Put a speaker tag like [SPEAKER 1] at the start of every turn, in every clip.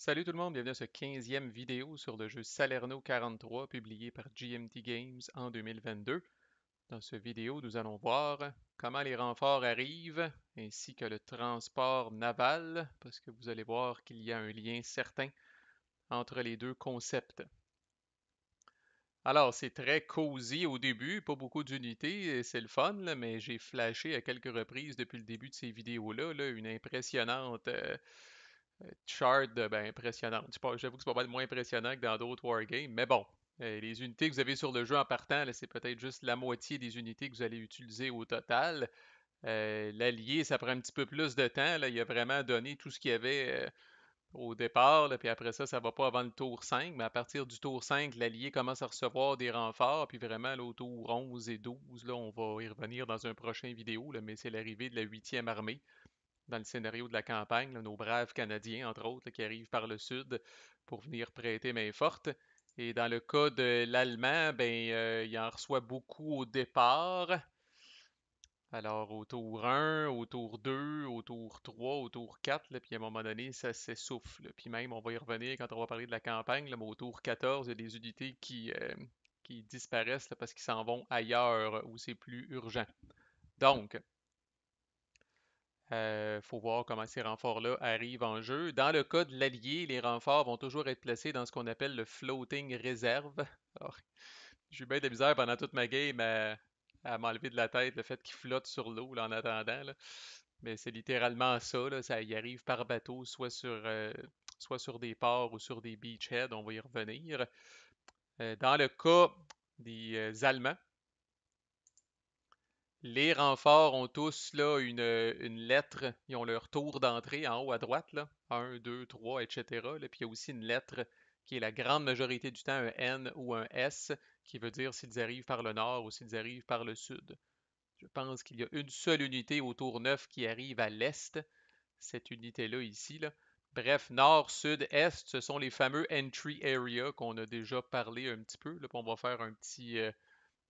[SPEAKER 1] Salut tout le monde, bienvenue à ce 15e vidéo sur le jeu Salerno 43 publié par GMT Games en 2022. Dans ce vidéo, nous allons voir comment les renforts arrivent ainsi que le transport naval parce que vous allez voir qu'il y a un lien certain entre les deux concepts. Alors, c'est très cosy au début, pas beaucoup d'unités, c'est le fun, mais j'ai flashé à quelques reprises depuis le début de ces vidéos-là une impressionnante... Euh, chart ben, impressionnante. J'avoue que c'est pas être moins impressionnant que dans d'autres wargames, mais bon, euh, les unités que vous avez sur le jeu en partant, c'est peut-être juste la moitié des unités que vous allez utiliser au total. Euh, l'allié, ça prend un petit peu plus de temps. Là. Il a vraiment donné tout ce qu'il y avait euh, au départ. Puis après ça, ça ne va pas avant le tour 5. Mais à partir du tour 5, l'allié commence à recevoir des renforts. Puis vraiment, au tour 11 et 12, là, on va y revenir dans un prochain vidéo. mais c'est l'arrivée de la 8e armée dans le scénario de la campagne, nos braves Canadiens, entre autres, qui arrivent par le sud pour venir prêter main forte. Et dans le cas de l'Allemand, ben, euh, il en reçoit beaucoup au départ. Alors, au tour 1, au tour 2, au tour 3, au tour 4, puis à un moment donné, ça s'essouffle. Puis même, on va y revenir quand on va parler de la campagne, mais au tour 14, il y a des unités qui, euh, qui disparaissent parce qu'ils s'en vont ailleurs où c'est plus urgent. Donc, il euh, faut voir comment ces renforts-là arrivent en jeu. Dans le cas de l'allié, les renforts vont toujours être placés dans ce qu'on appelle le floating reserve. J'ai eu bien de misère pendant toute ma game à, m'enlever de la tête le fait qu'ils flotte sur l'eau en attendant. Mais c'est littéralement ça, ça y arrive par bateau, soit sur, euh, soit sur des ports ou sur des beachheads, on va y revenir. Euh, dans le cas des Allemands, les renforts ont tous là, euh, une, lettre. Ils ont leur tour d'entrée en haut à droite. 1, 2, 3, etc. Et Puis il y a aussi une lettre qui est la grande majorité du temps un N ou un S, qui veut dire s'ils arrivent par le nord ou s'ils arrivent par le sud. Je pense qu'il y a une seule unité au tour 9 qui arrive à l'est, cette unité-là ici. Là. Bref, nord, sud, est, ce sont les fameux entry area qu'on a déjà parlé un petit peu. Là, on va faire un petit, euh,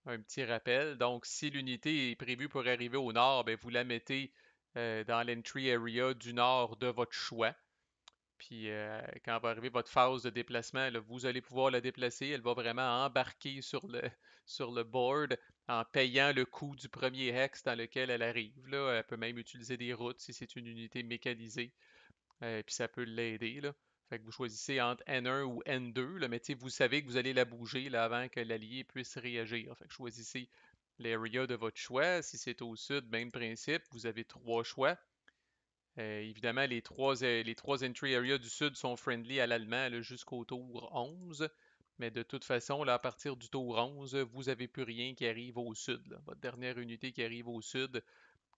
[SPEAKER 1] un petit rappel. Donc, si l'unité est prévue pour arriver au nord, bien, vous la mettez euh, dans l'entry area du nord de votre choix. Puis euh, quand va arriver votre phase de déplacement, vous allez pouvoir la déplacer. Elle va vraiment embarquer sur le, sur le board en payant le coût du premier hex dans lequel elle arrive. Là. Elle peut même utiliser des routes si c'est une unité mécanisée. Euh, puis ça peut l'aider vous choisissez entre N1 ou N2, là, mais vous savez que vous allez la bouger avant que l'allié puisse réagir. Fait que choisissez l'area de votre choix. Si c'est au sud, même principe, vous avez trois choix. Euh, évidemment, euh, les trois, entry areas du sud sont friendly à l'allemand jusqu'au tour 11. Mais de toute façon, à partir du tour 11, vous n'avez plus rien qui arrive au sud. Votre dernière unité qui arrive au sud,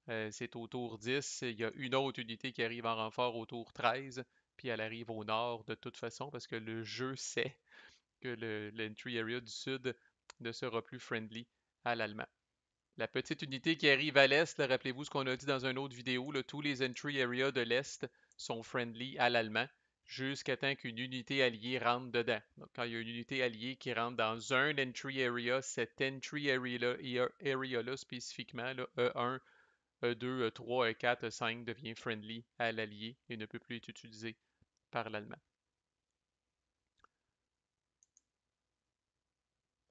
[SPEAKER 1] euh, c'est au tour 10. Il y a une autre unité qui arrive en renfort au tour 13 puis elle arrive au nord de toute façon parce que le jeu sait que l'entry area du sud ne sera plus friendly à l'allemand. La petite unité qui arrive à l'est, rappelez-vous ce qu'on a dit dans une autre vidéo, tous les entry areas de l'est sont friendly à l'allemand jusqu'à temps qu'une unité alliée rentre dedans. Donc, quand il y a une unité alliée qui rentre dans un entry area, cet entry area-là euh, area spécifiquement, E1, E2, E3, E4, E5 devient friendly à l'allié et ne peut plus être utilisé par l'allemand.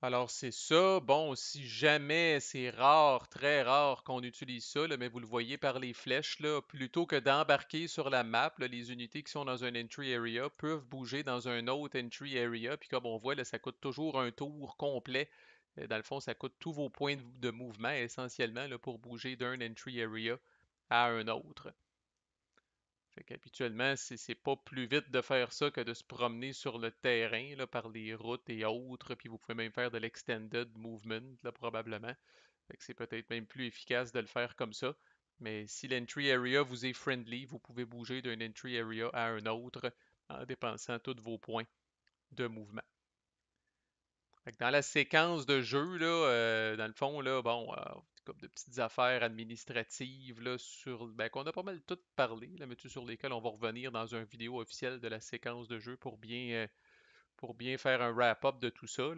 [SPEAKER 1] Alors, c'est ça. Bon, si jamais c'est rare, très rare qu'on utilise ça, mais vous le voyez par les flèches, là, plutôt que d'embarquer sur la map, les unités qui sont dans un entry area peuvent bouger dans un autre entry area. Puis comme on voit, ça coûte toujours un tour complet. Euh, dans le fond, ça coûte tous vos points de mouvement essentiellement pour bouger d'un entry area à un autre habituellement Habituellement, c'est pas plus vite de faire ça que de se promener sur le terrain là, par les routes et autres. Puis vous pouvez même faire de l'extended movement, là, probablement. C'est peut-être même plus efficace de le faire comme ça. Mais si l'entry area vous est friendly, vous pouvez bouger d'un entry area à un autre en dépensant tous vos points de mouvement. Dans la séquence de jeu, là, euh, dans le fond, là, bon, euh, de petites affaires administratives là, sur, ben, qu'on a pas mal tout parlé, là, mais sur lesquelles on va revenir dans une vidéo officielle de la séquence de jeu pour bien, euh, pour bien faire un wrap-up de tout ça.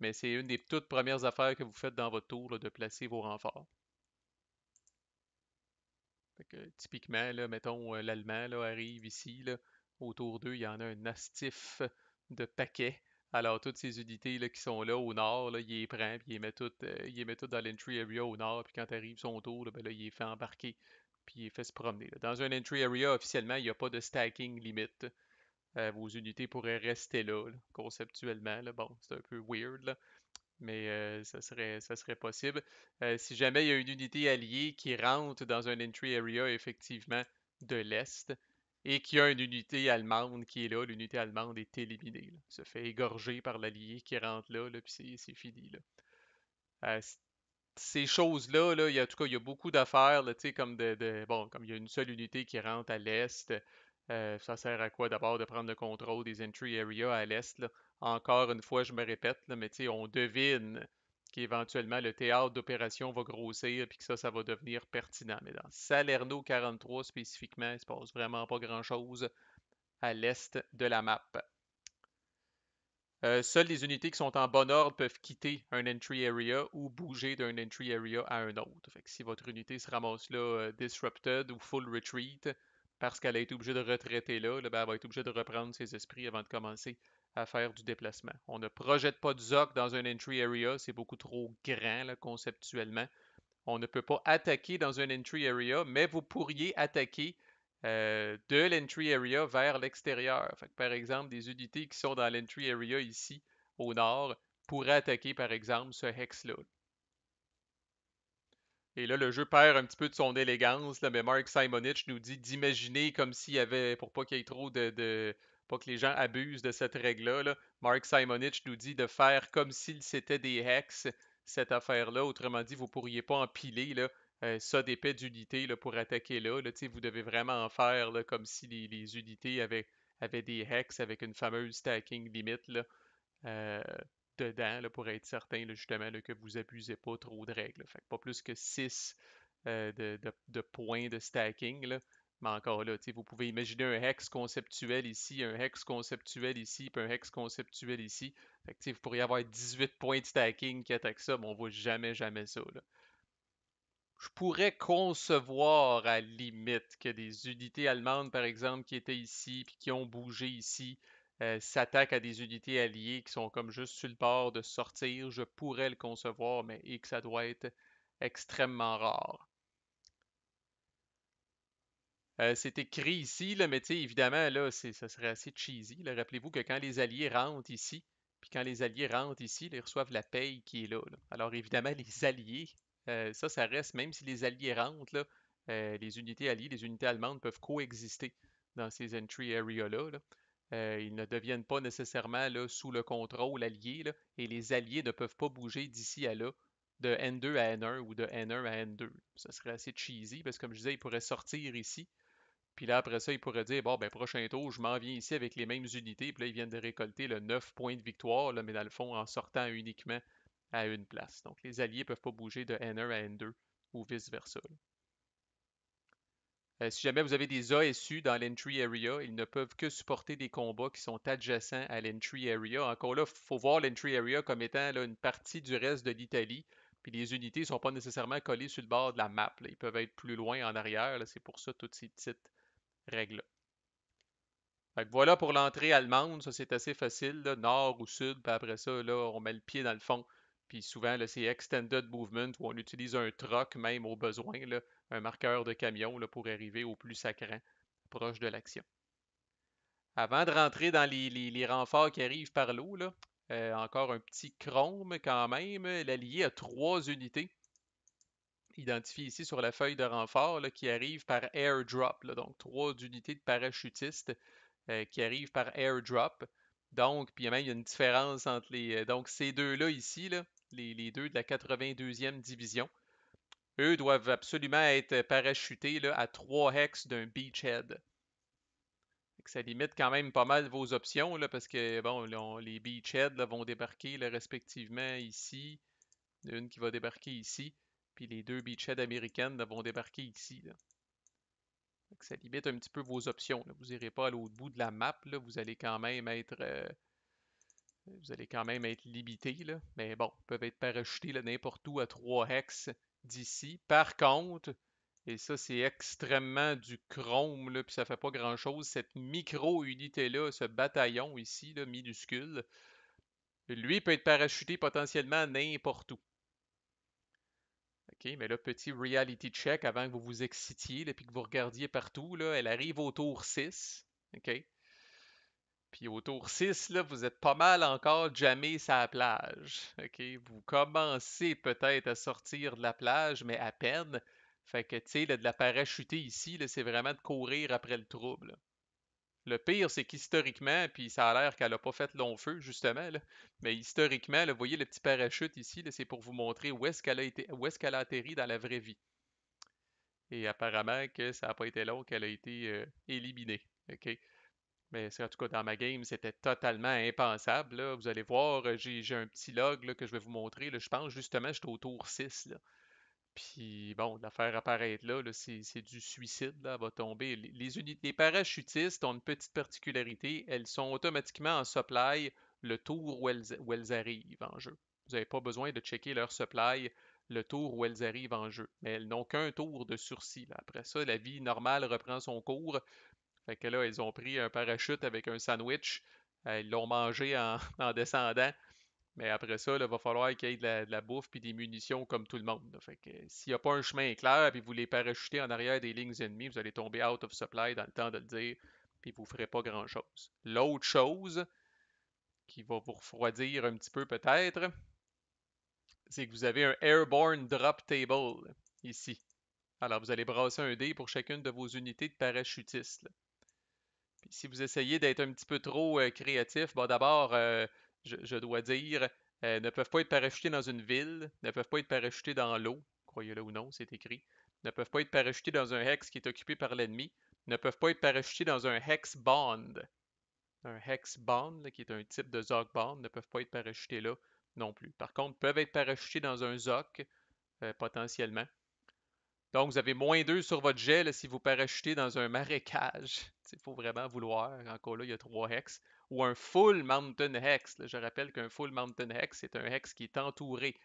[SPEAKER 1] Mais c'est une des toutes premières affaires que vous faites dans votre tour de placer vos renforts. typiquement, là, mettons, euh, l'Allemand arrive ici. autour d'eux, il y en a un astif de paquets alors, toutes ces unités qui sont là au nord, là, il les prend, puis euh, il les met toutes, dans l'entry area au nord, puis quand arrive son tour, là, ben il les fait embarquer, puis il les fait se promener. Dans un entry area, officiellement, il n'y a pas de stacking limite. Euh, vos unités pourraient rester là, conceptuellement. Bon, c'est un peu weird, mais euh, ça serait possible. si jamais il y a une unité alliée qui rentre dans un entry area, effectivement, de l'Est, et qu'il y a une unité allemande qui est là. L'unité allemande est éliminée. Se fait égorger par l'allié qui rentre là, là puis c'est fini. Là. Euh, ces choses-là, là, en tout cas, il y a beaucoup d'affaires, comme comme il y a une seule unité qui rentre à l'est, euh, ça sert à quoi d'abord de prendre le contrôle des entry areas à l'est? Encore une fois, je me répète, mais on devine éventuellement le théâtre d'opération va grossir puis que ça, ça va devenir pertinent. Mais dans Salerno 43 spécifiquement, il ne se passe vraiment pas grand-chose à l'est de la map. Euh, seules les unités qui sont en bon ordre peuvent quitter un entry area ou bouger d'un entry area à un autre. si votre unité se ramasse là euh, disrupted ou full retreat parce qu'elle a été obligée de retraiter là, ben, elle va être obligée de reprendre ses esprits avant de commencer à faire du déplacement. On ne projette pas de Zoc dans un entry area, c'est beaucoup trop grand conceptuellement. On ne peut pas attaquer dans un entry area, mais vous pourriez attaquer euh, de l'entry area vers l'extérieur. Par exemple, des unités qui sont dans l'entry area ici au nord pourraient attaquer par exemple ce hex-là. Et là, le jeu perd un petit peu de son élégance, La mais Mark Simonich nous dit d'imaginer comme s'il y avait, pour pas qu'il y ait trop de que les gens abusent de cette règle-là. Mark Simonich nous dit de faire comme s'il c'était des hex, cette affaire-là. Autrement dit, vous ne pourriez pas empiler euh, ça d'épais d'unités pour attaquer là. vous devez vraiment en faire comme si les, unités avaient, des hex avec une fameuse stacking limite euh, dedans pour être certain justement que vous abusez pas trop de règles. pas plus que 6 euh, de, de, points de stacking. Mais encore là, vous pouvez imaginer un hex conceptuel ici, un hex conceptuel ici, puis un hex conceptuel ici. Fait que, vous pourriez avoir 18 points de stacking qui attaquent ça, mais on ne voit jamais, jamais ça. Je pourrais concevoir à limite que des unités allemandes, par exemple, qui étaient ici, puis qui ont bougé ici, euh, s'attaquent à des unités alliées qui sont comme juste sur le bord de sortir. Je pourrais le concevoir, mais et que ça doit être extrêmement rare. Euh, c'est écrit ici, là, mais évidemment, là, ça serait assez cheesy. Rappelez-vous que quand les Alliés rentrent ici, puis quand les Alliés rentrent ici, ils reçoivent la paye qui est là. Alors évidemment, les Alliés, euh, ça, ça reste, même si les Alliés rentrent, euh, les unités alliées, les unités allemandes peuvent coexister dans ces entry areas Là. ils ne deviennent pas nécessairement sous le contrôle allié, et les Alliés ne peuvent pas bouger d'ici à là de N2 à N1 ou de N1 à N2. Ça serait assez cheesy parce que, comme je disais, ils pourraient sortir ici, puis là, après ça, il pourrait dire Bon, ben, prochain tour, je m'en viens ici avec les mêmes unités. Puis là, ils viennent de récolter le 9 points de victoire, là, mais dans le fond, en sortant uniquement à une place. Donc, les alliés ne peuvent pas bouger de N1 à N2 ou vice-versa. Euh, si jamais vous avez des ASU dans l'entry area, ils ne peuvent que supporter des combats qui sont adjacents à l'entry area. Encore là, il faut voir l'entry area comme étant une partie du reste de l'Italie. Puis les unités ne sont pas nécessairement collées sur le bord de la map. Ils peuvent être plus loin en arrière. C'est pour ça toutes ces petites règle voilà pour l'entrée allemande, ça c'est assez facile, nord ou sud, puis après ça, on met le pied dans le fond. Puis souvent, c'est Extended Movement où on utilise un troc même au besoin, un marqueur de camion là, pour arriver au plus sacré, proche de l'action. Avant de rentrer dans les, renforts qui arrivent par l'eau, euh, encore un petit chrome quand même, l'allié à trois unités identifié ici sur la feuille de renfort qui arrive par airdrop, donc trois unités de parachutistes euh, qui arrivent par airdrop. Donc, puis il y a une différence entre les. Euh, donc, ces deux-là ici, les, deux de la 82e division, eux doivent absolument être parachutés là, à 3 hex d'un beachhead. Ça limite quand même pas mal vos options, là, parce que bon, les beachheads vont débarquer respectivement ici. Une qui va débarquer ici. Puis les deux beachheads américaines vont débarquer ici. ça limite un petit peu vos options. Vous n'irez pas à l'autre bout de la map. Vous allez quand même être. Euh, vous allez quand même être limité. Mais bon, ils peuvent être parachutés n'importe où à 3 hex d'ici. Par contre, et ça, c'est extrêmement du chrome, puis ça fait pas grand-chose. Cette micro-unité-là, ce bataillon ici, là, minuscule, lui peut être parachuté potentiellement n'importe où mais là, petit reality check avant que vous vous excitiez et que vous regardiez partout. Là, elle arrive au tour 6. OK? Puis au tour 6, là, vous êtes pas mal encore jamais la plage. OK? Vous commencez peut-être à sortir de la plage, mais à peine. Fait que, tu sais, de la parachuter ici, c'est vraiment de courir après le trouble. Le pire, c'est qu'historiquement, puis ça a l'air qu'elle n'a pas fait long feu, justement, mais historiquement, vous voyez le petit parachute ici, c'est pour vous montrer où est-ce qu'elle a, été, est qu'elle a atterri dans la vraie vie. Et apparemment que ça n'a pas été long qu'elle a été euh, éliminée. Mais en tout cas, dans ma game, c'était totalement impensable. Vous allez voir, euh, j'ai un petit log que je vais vous montrer. Là. Je pense justement, j'étais au tour 6. Là. Puis bon, la faire apparaître là, c'est du suicide, là, va tomber. Les, parachutistes ont une petite particularité, elles sont automatiquement en supply le tour où elles, arrivent en jeu. Vous n'avez pas besoin de checker leur supply le tour où elles arrivent en jeu. Mais elles n'ont qu'un tour de sursis. Après ça, la vie normale reprend son cours. Fait que là, elles ont pris un parachute avec un sandwich. Elles l'ont mangé en descendant. Mais après ça, il va falloir qu'il y ait de la, bouffe et des munitions comme tout le monde. Euh, s'il n'y a pas un chemin clair puis vous les parachutez en arrière des lignes ennemies, vous allez tomber out of supply dans le temps de le dire, puis vous ne ferez pas grand-chose. L'autre chose qui va vous refroidir un petit peu peut-être, c'est que vous avez un Airborne Drop Table ici. Alors vous allez brasser un dé pour chacune de vos unités de parachutistes. Puis si vous essayez d'être un petit peu trop euh, créatif, bon, d'abord, euh, je, dois dire, euh, ne peuvent pas être parachutés dans une ville, ne peuvent pas être parachutés dans l'eau, croyez-le ou non, c'est écrit, ne peuvent pas être parachutés dans un hex qui est occupé par l'ennemi, ne peuvent pas être parachutés dans un hex bond. Un hex bond, qui est un type de zoc bond, ne peuvent pas être parachutés là non plus. Par contre, peuvent être parachutés dans un zoc, euh, potentiellement. Donc, vous avez moins 2 sur votre jet si vous parachutez dans un marécage. Il faut vraiment vouloir. Encore là, il y a trois hex ou un full Mountain Hex. je rappelle qu'un full Mountain Hex, c'est un hex qui est entouré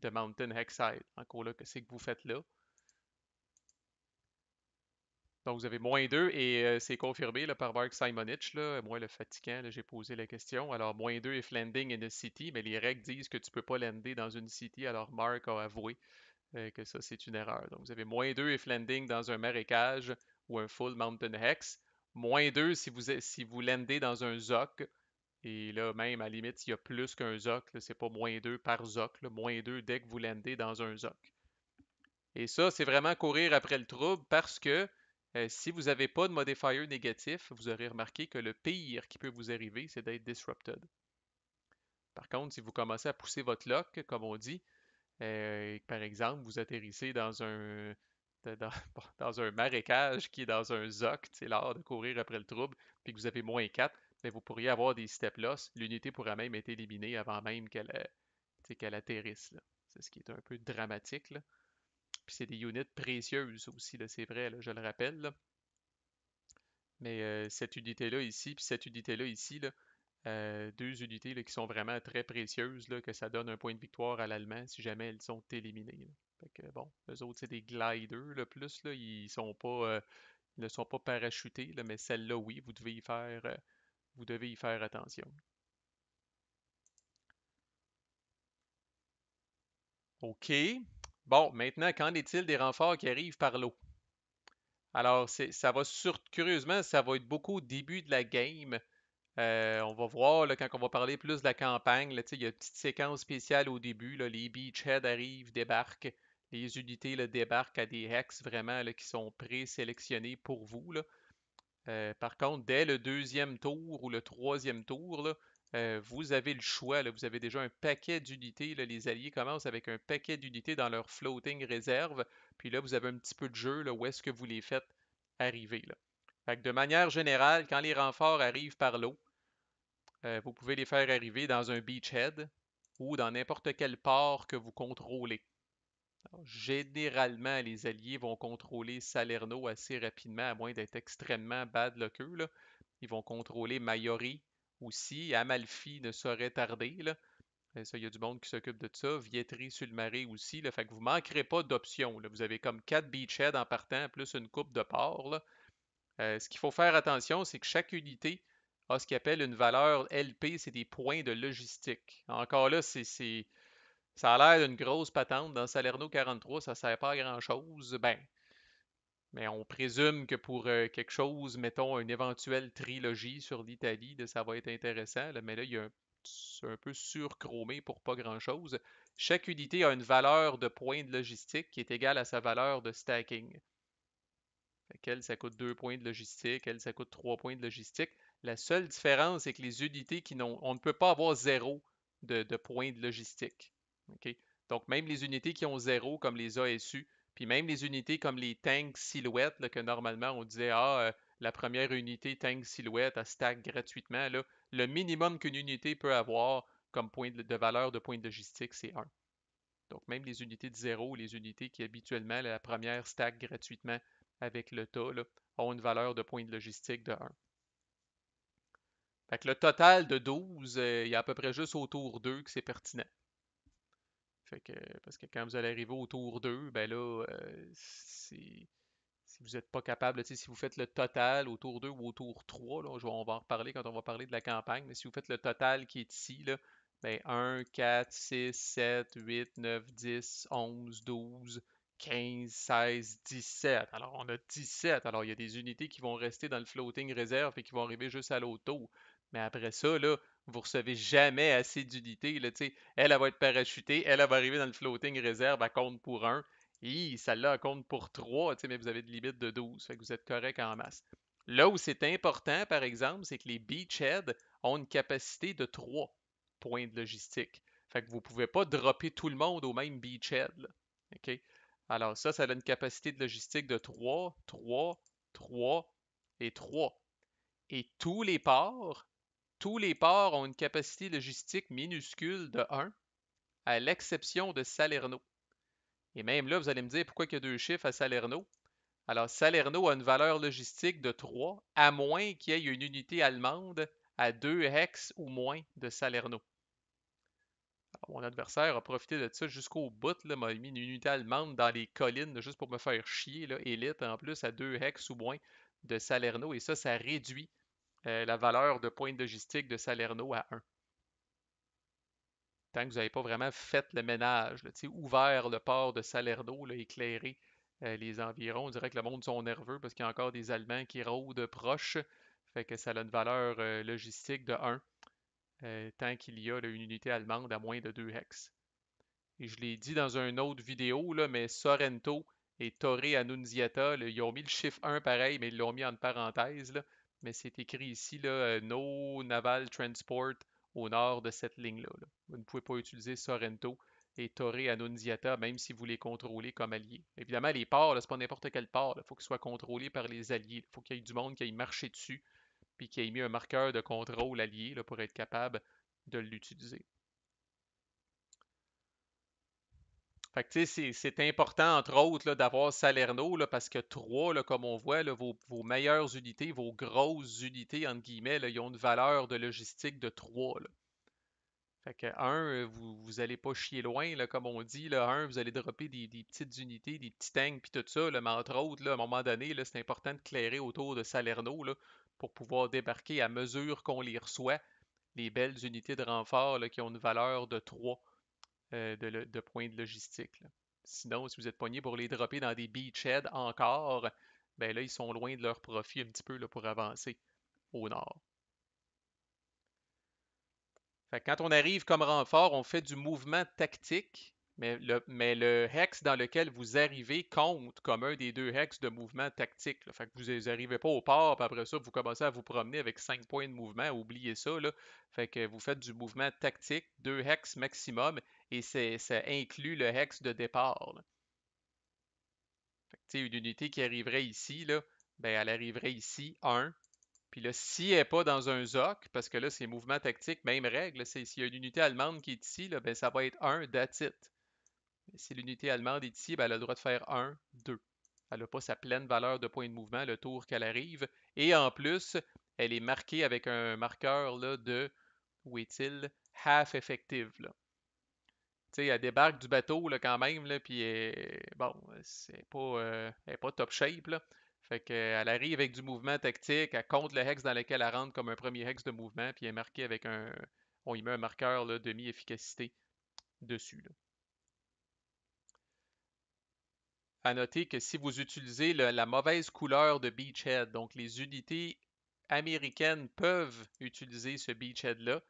[SPEAKER 1] de Mountain Hexide. Encore là, que c'est que vous faites là? Donc, vous avez moins 2 et euh, c'est confirmé par Mark Simonich. Là, moi, le fatigant, j'ai posé la question. Alors, moins 2 if landing in a city, mais les règles disent que tu ne peux pas lander dans une city. Alors, Mark a avoué euh, que ça, c'est une erreur. Donc, vous avez moins 2 if landing dans un marécage ou un full mountain hex. Moins 2 si vous, si vous lendez dans un ZOC. Et là, même à limite, il y a plus qu'un ZOC. C'est pas moins 2 par ZOC. moins 2 dès que vous landez dans un ZOC. Et ça, c'est vraiment courir après le trouble parce que euh, si vous n'avez pas de modifier négatif, vous aurez remarqué que le pire qui peut vous arriver, c'est d'être disrupted. Par contre, si vous commencez à pousser votre lock, comme on dit, euh, par exemple, vous atterrissez dans un, dans, un marécage qui est dans un zoc, c'est l'art de courir après le trouble, puis que vous avez moins 4, mais vous pourriez avoir des step loss. L'unité pourrait même être éliminée avant même qu'elle euh, qu'elle atterrisse. C'est ce qui est un peu dramatique. Puis c'est des unités précieuses aussi, c'est vrai, je le rappelle. Mais euh, cette unité-là ici, puis cette unité-là ici, là, euh, deux unités qui sont vraiment très précieuses, là, que ça donne un point de victoire à l'Allemand si jamais elles sont éliminées bon, eux autres, c'est des gliders le plus, ils sont pas euh, ne sont pas parachutés, mais celle-là, oui, euh, vous devez y faire attention. OK. Bon, maintenant, qu'en est-il des renforts qui arrivent par l'eau? Alors, ça va curieusement, ça va être beaucoup au début de la game. Euh, on va voir quand on va parler plus de la campagne. il y a une petite séquence spéciale au début. les beachheads arrivent, débarquent les unités le débarquent à des hex vraiment qui sont présélectionnés pour vous. Euh, par contre, dès le deuxième tour ou le troisième tour, euh, vous avez le choix. vous avez déjà un paquet d'unités. Les alliés commencent avec un paquet d'unités dans leur floating réserve. Puis là, vous avez un petit peu de jeu là, où est-ce que vous les faites arriver. Là. de manière générale, quand les renforts arrivent par l'eau, euh, vous pouvez les faire arriver dans un beachhead ou dans n'importe quel port que vous contrôlez généralement, les Alliés vont contrôler Salerno assez rapidement, à moins d'être extrêmement bad le Ils vont contrôler Maiori aussi. Amalfi ne saurait tarder. Euh, ça, il y a du monde qui s'occupe de ça. Vietri sur le marais aussi. le Fait que vous ne manquerez pas d'options. Vous avez comme quatre beachheads en partant, plus une coupe de port. Euh, ce qu'il faut faire attention, c'est que chaque unité a ce qu'on appelle une valeur LP, c'est des points de logistique. Encore là, c'est ça a l'air d'une grosse patente. Dans Salerno 43, ça ne sert pas à grand-chose. Ben, mais on présume que pour euh, quelque chose, mettons une éventuelle trilogie sur l'Italie, ça va être intéressant. mais là, c'est un, peu surchromé pour pas grand-chose. Chaque unité a une valeur de points de logistique qui est égale à sa valeur de stacking. Elle, ça coûte 2 points de logistique, elle, ça coûte 3 points de logistique. La seule différence, c'est que les unités qui n'ont. On ne peut pas avoir zéro de points de logistique. Donc, même les unités qui ont zéro, comme les ASU, puis même les unités comme les tanks silhouettes, que normalement on disait, ah, euh, la première unité tank silhouette, à stack gratuitement. le minimum qu'une unité peut avoir comme point de, valeur de point de logistique, c'est 1. Donc, même les unités de zéro, les unités qui habituellement, la première stack gratuitement avec le tas, ont une valeur de point de logistique de 1. Donc, le total de 12, euh, il y a à peu près juste autour 2 que c'est pertinent. Fait que, parce que quand vous allez arriver au tour 2, ben là, euh, si vous n'êtes pas capable, si vous faites le total au tour 2 ou au tour 3, on va en reparler quand on va parler de la campagne, mais si vous faites le total qui est ici, là, 1, 4, 6, 7, 8, 9, 10, 11, 12, 15, 16, 17. Alors, on a 17. Alors, il y a des unités qui vont rester dans le floating réserve et qui vont arriver juste à l'auto. Mais après ça, là, vous recevez jamais assez d'unité. Elle, elle, va être parachutée, elle, va arriver dans le floating réserve à compte pour un. Et celle-là compte pour 3, mais vous avez de limite de 12, fait que vous êtes correct en masse. Là où c'est important, par exemple, c'est que les beachheads ont une capacité de 3 points de logistique. Fait que vous ne pouvez pas dropper tout le monde au même beachhead. Alors ça, ça a une capacité de logistique de 3, 3, 3 et 3. Et tous les ports tous les ports ont une capacité logistique minuscule de 1, à l'exception de Salerno. Et même là, vous allez me dire pourquoi il y a deux chiffres à Salerno. Alors, Salerno a une valeur logistique de 3, à moins qu'il y ait une unité allemande à 2 hex ou moins de Salerno. mon adversaire a profité de ça jusqu'au bout, Il m'a mis une unité allemande dans les collines, juste pour me faire chier, là, élite en plus, à 2 hex ou moins de Salerno. Et ça, ça réduit euh, la valeur de point logistique de Salerno à 1. Tant que vous n'avez pas vraiment fait le ménage, ouvert le port de Salerno, éclairé euh, les environs, on dirait que le monde sont nerveux parce qu'il y a encore des Allemands qui rôdent proches. Fait que ça a une valeur euh, logistique de 1 tant qu'il y a une unité allemande à moins de 2 hex. Et je l'ai dit dans une autre vidéo, mais Sorrento et Torre Annunziata, ils ont mis le chiffre 1 pareil, mais ils l'ont mis en parenthèse mais c'est écrit ici, là, euh, No Naval Transport au nord de cette ligne-là. Vous ne pouvez pas utiliser Sorrento et Torre Annunziata, même si vous les contrôlez comme alliés. Évidemment, les ports, ce n'est pas n'importe quel port. il faut qu'ils soient contrôlés par les alliés. il faut qu'il y ait du monde qui aille marcher dessus, puis qui ait mis un marqueur de contrôle allié pour être capable de l'utiliser. c'est important, entre autres, d'avoir Salerno, parce que trois, comme on voit, vos, meilleures unités, vos grosses unités, entre guillemets, ils ont une valeur de logistique de trois. Fait un, euh, vous, n'allez pas chier loin, comme on dit. Là, un, vous allez dropper des, petites unités, des petits tanks, puis tout ça. mais entre autres, à un moment donné, c'est important de clairer autour de Salerno pour pouvoir débarquer à mesure qu'on les reçoit, les belles unités de renfort qui ont une valeur de 3. Euh, de, points de logistique. Sinon, si vous êtes poigné pour les dropper dans des beachheads encore, ben là, ils sont loin de leur profit un petit peu pour avancer au nord. quand on arrive comme renfort, on fait du mouvement tactique, mais le, hex dans lequel vous arrivez compte comme un des deux hex de mouvement tactique. Fait que vous n'arrivez pas au port, puis après ça, vous commencez à vous promener avec cinq points de mouvement, oubliez ça. Fait que vous faites du mouvement tactique, deux hex maximum, et ça inclut le hex de départ. Fait une unité qui arriverait ici, là, ben, elle arriverait ici, 1. Puis là, si elle n'est pas dans un ZOC, parce que là, c'est mouvement tactique, même règle. S'il y a une unité allemande qui est ici, là, ben, ça va être 1, datit. Si l'unité allemande est ici, ben, elle a le droit de faire 1, 2. Elle n'a pas sa pleine valeur de point de mouvement le tour qu'elle arrive. Et en plus, elle est marquée avec un marqueur là, de, où est-il, half effective elle débarque du bateau quand même, là, puis elle... Euh, bon, c'est euh, pas, top shape. Là. Fait qu'elle arrive avec du mouvement tactique, elle compte le hex dans lequel elle rentre comme un premier hex de mouvement, puis elle est avec un. On y met un marqueur de demi-efficacité dessus. À noter que si vous utilisez la mauvaise couleur de Beachhead, donc les unités américaines peuvent utiliser ce Beachhead-là,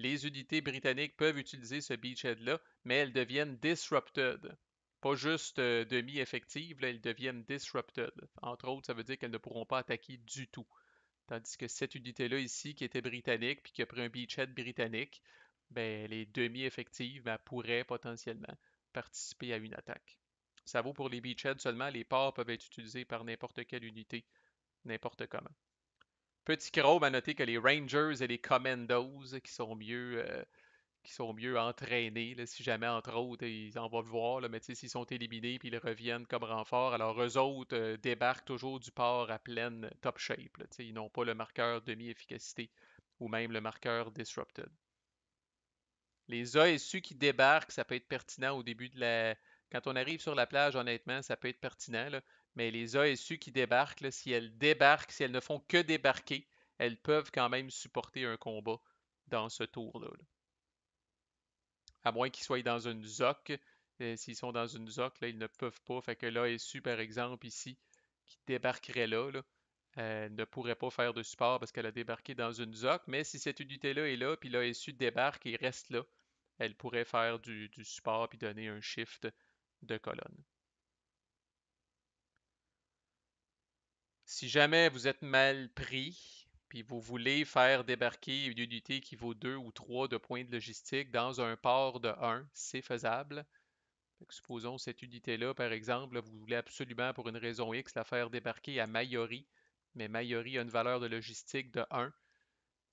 [SPEAKER 1] les unités britanniques peuvent utiliser ce beachhead-là, mais elles deviennent disrupted. Pas juste euh, demi-effectives, elles deviennent disrupted. Entre autres, ça veut dire qu'elles ne pourront pas attaquer du tout. Tandis que cette unité-là ici, qui était britannique, puis qui a pris un beachhead britannique, ben, les demi-effectives pourraient potentiellement participer à une attaque. Ça vaut pour les beachheads seulement, les ports peuvent être utilisés par n'importe quelle unité, n'importe comment. Petit Chrome à noter que les Rangers et les Commandos euh, qui sont mieux, euh, qui sont mieux entraînés, là, si jamais, entre autres, ils en vont le voir, là, mais s'ils sont éliminés puis ils reviennent comme renfort, alors eux autres euh, débarquent toujours du port à pleine top shape. ils n'ont pas le marqueur demi-efficacité ou même le marqueur disrupted. Les ASU qui débarquent, ça peut être pertinent au début de la. Quand on arrive sur la plage, honnêtement, ça peut être pertinent. Là mais les ASU qui débarquent, si elles débarquent, si elles ne font que débarquer, elles peuvent quand même supporter un combat dans ce tour-là. À moins qu'ils soient dans une ZOC. Euh, s'ils sont dans une ZOC, là, ils ne peuvent pas. Fait que l'ASU, par exemple, ici, qui débarquerait là, là euh, ne pourrait pas faire de support parce qu'elle a débarqué dans une ZOC. Mais si cette unité-là est là, puis l'ASU débarque et reste là, elle pourrait faire du, du support puis donner un shift de colonne. Si jamais vous êtes mal pris, puis vous voulez faire débarquer une unité qui vaut 2 ou 3 de points de logistique dans un port de 1, c'est faisable. supposons cette unité-là, par exemple, vous voulez absolument, pour une raison X, la faire débarquer à Mayori, mais Mayori a une valeur de logistique de 1.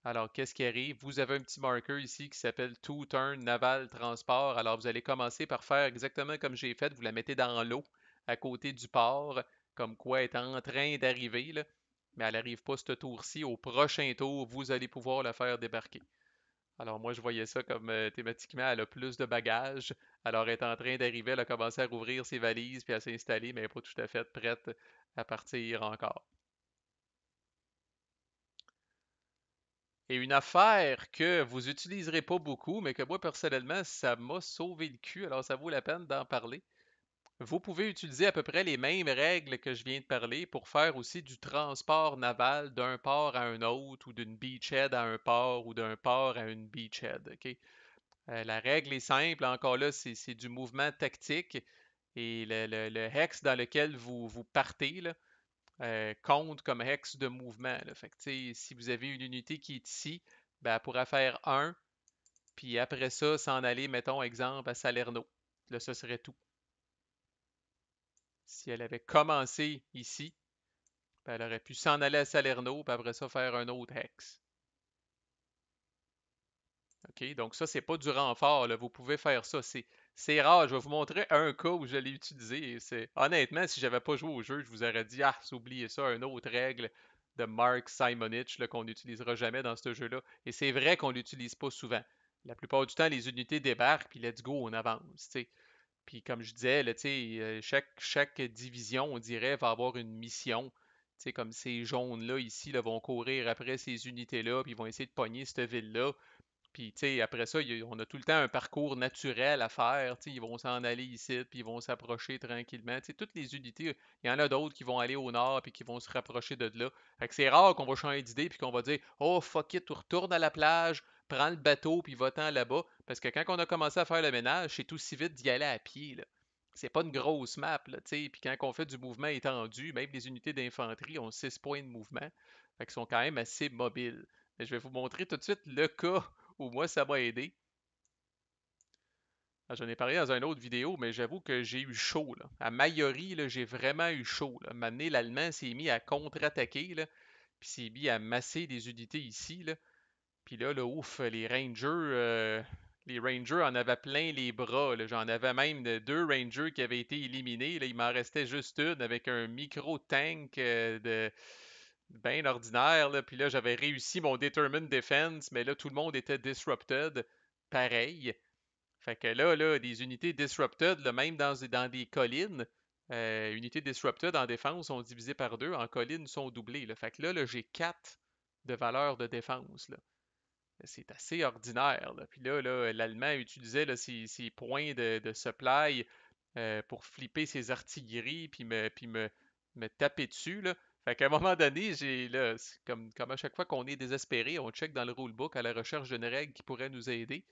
[SPEAKER 1] Alors, qu'est-ce qui arrive? Vous avez un petit marqueur ici qui s'appelle Two Turn Naval Transport. Alors, vous allez commencer par faire exactement comme j'ai fait. Vous la mettez dans l'eau à côté du port comme quoi est en train d'arriver, là, mais elle n'arrive pas ce tour-ci. Au prochain tour, vous allez pouvoir la faire débarquer. Alors moi, je voyais ça comme euh, thématiquement, elle a plus de bagages. Alors, elle est en train d'arriver, elle a commencé à rouvrir ses valises puis à s'installer, mais elle n'est pas tout à fait prête à partir encore. Et une affaire que vous n'utiliserez pas beaucoup, mais que moi, personnellement, ça m'a sauvé le cul, alors ça vaut la peine d'en parler. Vous pouvez utiliser à peu près les mêmes règles que je viens de parler pour faire aussi du transport naval d'un port à un autre ou d'une beachhead à un port ou d'un port à une beachhead. Euh, la règle est simple, encore là, c'est du mouvement tactique et le, hex dans lequel vous, partez euh, compte comme hex de mouvement. si vous avez une unité qui est ici, ben, elle pourra faire un puis après ça, s'en aller, mettons, exemple, à Salerno. Là, ce serait tout si elle avait commencé ici, ben, elle aurait pu s'en aller à Salerno, puis après ça faire un autre hex. OK, donc ça, c'est pas du renfort, vous pouvez faire ça. C'est rare, je vais vous montrer un cas où je l'ai utilisé. Honnêtement, si j'avais pas joué au jeu, je vous aurais dit, ah, oubliez ça, une autre règle de Mark Simonich qu'on n'utilisera jamais dans ce jeu-là. Et c'est vrai qu'on l'utilise pas souvent. La plupart du temps, les unités débarquent, puis let's go, on avance. Puis comme je disais, euh, chaque, division, on dirait, va avoir une mission. comme ces jaunes-là ici là, vont courir après ces unités-là, puis ils vont essayer de pogner cette ville-là. Puis après ça, on a tout le temps un parcours naturel à faire. ils vont s'en aller ici, puis ils vont s'approcher tranquillement. toutes les unités, il y en a d'autres qui vont aller au nord, puis qui vont se rapprocher de là. c'est rare qu'on va changer d'idée, puis qu'on va dire Oh, fuck it, on retourne à la plage, prends le bateau puis va tant là-bas. Parce que quand on a commencé à faire le ménage, c'est aussi vite d'y aller à pied. Là c'est pas une grosse map, là, tu Puis quand on fait du mouvement étendu, même les unités d'infanterie ont 6 points de mouvement. Fait qu'ils sont quand même assez mobiles. Mais je vais vous montrer tout de suite le cas où moi, ça m'a aidé. Ah, j'en ai parlé dans une autre vidéo, mais j'avoue que j'ai eu chaud. Là. À Mayori, j'ai vraiment eu chaud. M'amener l'Allemand s'est mis à contre-attaquer, puis s'est mis à masser des unités ici. Là. Puis là, ouf, les Rangers, euh, les Rangers en avaient plein les bras. J'en avais même deux Rangers qui avaient été éliminés. il m'en restait juste une avec un micro-tank euh, de bien ordinaire. Puis là, j'avais réussi mon Determined Defense, mais là, tout le monde était disrupted. Pareil. Fait que là, là des unités disrupted, même dans, des collines, euh, unités disrupted en défense sont divisées par deux, en collines sont doublées. Fait que là, là j'ai quatre de valeur de défense. Là c'est assez ordinaire. Puis là, l'Allemand utilisait ses, points de, supply euh, pour flipper ses artilleries puis me, puis taper dessus. Là. Fait qu'à un moment donné, j'ai comme, à chaque fois qu'on est désespéré, on check dans le rulebook à la recherche d'une règle qui pourrait nous aider.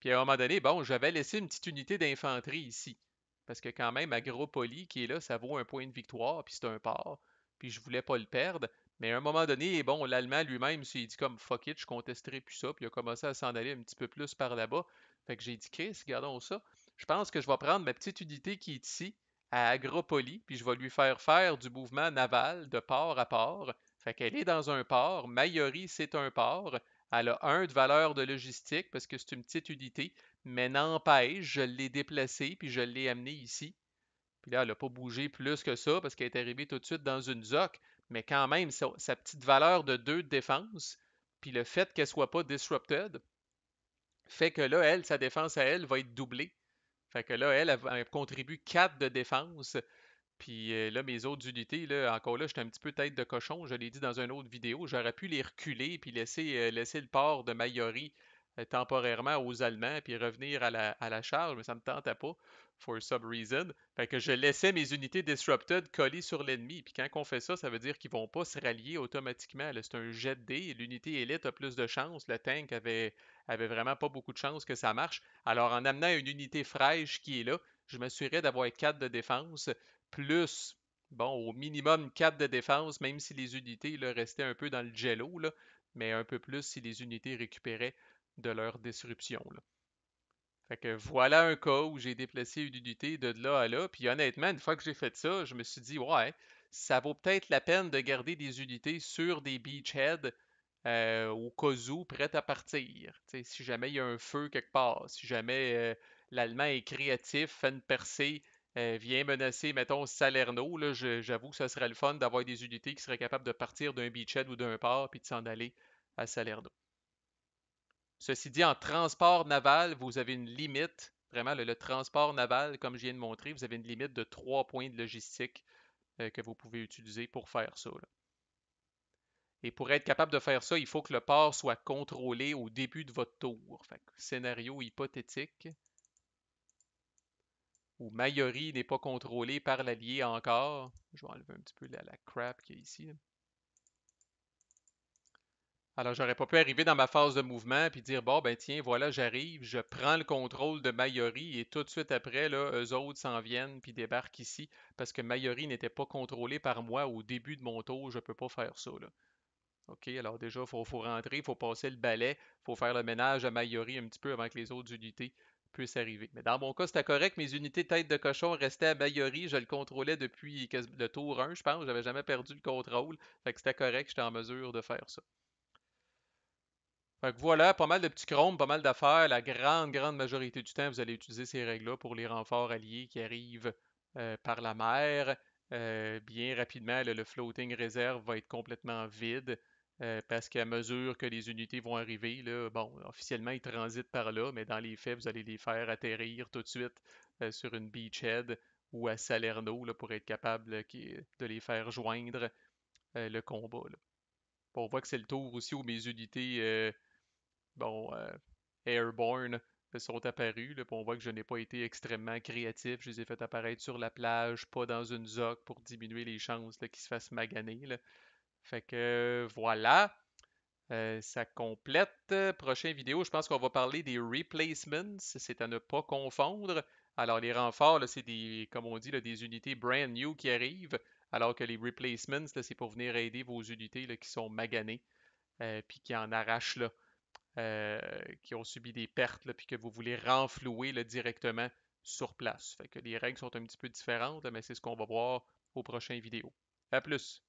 [SPEAKER 1] Puis à un moment donné, bon, j'avais laissé une petite unité d'infanterie ici. Parce que quand même, Agropoli qui est là, ça vaut un point de victoire, puis c'est un port. Puis je voulais pas le perdre. Mais à un moment donné, bon, l'Allemand lui-même s'est dit comme fuck it, je contesterai plus ça, puis il a commencé à s'en aller un petit peu plus par là-bas. Fait que j'ai dit Chris, regardons ça. Je pense que je vais prendre ma petite unité qui est ici, à Agropoli, puis je vais lui faire faire du mouvement naval de port à port. Fait qu'elle est dans un port. Mayori, c'est un port. Elle a un de valeur de logistique parce que c'est une petite unité. Mais n'empêche, je l'ai déplacée puis je l'ai amenée ici. Puis là, elle n'a pas bougé plus que ça parce qu'elle est arrivée tout de suite dans une zoc. Mais quand même, sa, petite valeur de 2 de défense, puis le fait qu'elle ne soit pas disrupted, fait que là, elle, sa défense à elle va être doublée. Fait que là, elle, elle, contribue 4 de défense. Puis euh, là, mes autres unités, là, encore là, j'étais un petit peu tête de cochon. Je l'ai dit dans une autre vidéo. J'aurais pu les reculer puis laisser, euh, laisser le port de Mayori euh, temporairement aux Allemands puis revenir à la, charge, mais ça ne me tentait pas, for some reason. Fait que je laissais mes unités disrupted collées sur l'ennemi. Puis quand on fait ça, ça veut dire qu'ils vont pas se rallier automatiquement. C'est un jet de L'unité élite a plus de chance. Le tank avait, avait vraiment pas beaucoup de chance que ça marche. Alors en amenant une unité fraîche qui est là, je m'assurais d'avoir 4 de défense, plus bon, au minimum 4 de défense, même si les unités restaient un peu dans le jello, mais un peu plus si les unités récupéraient de leur disruption. Fait que voilà un cas où j'ai déplacé une unité de là à là. Puis honnêtement, une fois que j'ai fait ça, je me suis dit, ouais, ça vaut peut-être la peine de garder des unités sur des beachheads euh, au cas où prêtes à partir. si jamais il y a un feu quelque part, si jamais euh, l'Allemand est créatif, fait une percée, euh, vient menacer, mettons, Salerno, là, j'avoue que ce serait le fun d'avoir des unités qui seraient capables de partir d'un beachhead ou d'un port puis de s'en aller à Salerno. Ceci dit, en transport naval, vous avez une limite, vraiment le, transport naval, comme je viens de montrer, vous avez une limite de trois points de logistique euh, que vous pouvez utiliser pour faire ça. Et pour être capable de faire ça, il faut que le port soit contrôlé au début de votre tour. Fait scénario hypothétique où Mayori n'est pas contrôlé par l'allié encore. Je vais enlever un petit peu la, la crap qui est ici. Alors, j'aurais pas pu arriver dans ma phase de mouvement puis dire bon, ben tiens, voilà, j'arrive, je prends le contrôle de Mayori et tout de suite après, là, eux autres s'en viennent puis débarquent ici parce que Mayori n'était pas contrôlé par moi au début de mon tour, je peux pas faire ça. OK, alors déjà, il faut, rentrer, il faut passer le balai, il faut faire le ménage à Mayori un petit peu avant que les autres unités puissent arriver. Mais dans mon cas, c'était correct. Mes unités tête de cochon restaient à Mayori. Je le contrôlais depuis le tour 1, je pense. J'avais jamais perdu le contrôle. Fait que c'était correct. J'étais en mesure de faire ça. Donc voilà, pas mal de petits chromes, pas mal d'affaires. La grande, grande majorité du temps, vous allez utiliser ces règles-là pour les renforts alliés qui arrivent euh, par la mer. Euh, bien rapidement, le, floating réserve va être complètement vide euh, parce qu'à mesure que les unités vont arriver, bon, officiellement, ils transitent par là, mais dans les faits, vous allez les faire atterrir tout de suite sur une beachhead ou à Salerno pour être capable de les faire joindre le combat. on voit que c'est le tour aussi où mes unités bon, euh, Airborne sont apparus. Là, on voit que je n'ai pas été extrêmement créatif. Je les ai fait apparaître sur la plage, pas dans une zoc pour diminuer les chances qu'ils se fassent maganer. Là. Fait que voilà. Euh, ça complète. Prochaine vidéo, je pense qu'on va parler des replacements. C'est à ne pas confondre. Alors, les renforts, c'est des, comme on dit, des unités brand new qui arrivent. Alors que les replacements, c'est pour venir aider vos unités qui sont maganées euh, puis qui en arrachent là. Euh, qui ont subi des pertes, puis que vous voulez renflouer directement sur place. Fait que les règles sont un petit peu différentes, mais c'est ce qu'on va voir aux prochaines vidéos. À plus!